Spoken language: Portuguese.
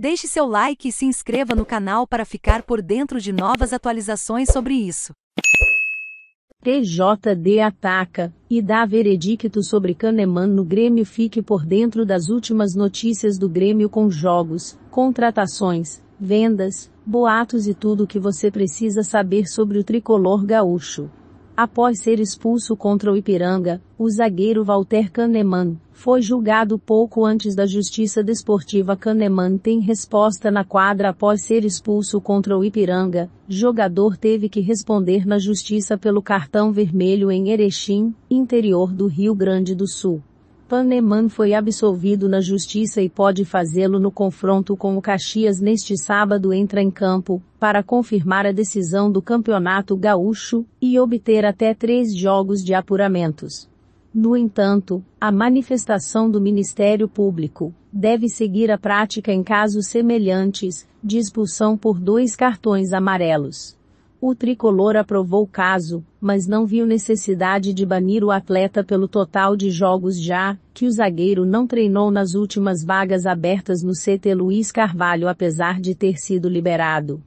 Deixe seu like e se inscreva no canal para ficar por dentro de novas atualizações sobre isso. TJD ataca e dá veredicto sobre Kahneman no Grêmio. Fique por dentro das últimas notícias do Grêmio com jogos, contratações, vendas, boatos e tudo o que você precisa saber sobre o tricolor gaúcho. Após ser expulso contra o Ipiranga, o zagueiro Walter Kahneman foi julgado pouco antes da Justiça Desportiva Kahneman tem resposta na quadra após ser expulso contra o Ipiranga. Jogador teve que responder na justiça pelo cartão vermelho em Erechim, interior do Rio Grande do Sul. Paneman foi absolvido na justiça e pode fazê-lo no confronto com o Caxias neste sábado entra em campo, para confirmar a decisão do Campeonato Gaúcho, e obter até três jogos de apuramentos. No entanto, a manifestação do Ministério Público deve seguir a prática em casos semelhantes, de expulsão por dois cartões amarelos. O tricolor aprovou o caso, mas não viu necessidade de banir o atleta pelo total de jogos já que o zagueiro não treinou nas últimas vagas abertas no CT Luiz Carvalho apesar de ter sido liberado.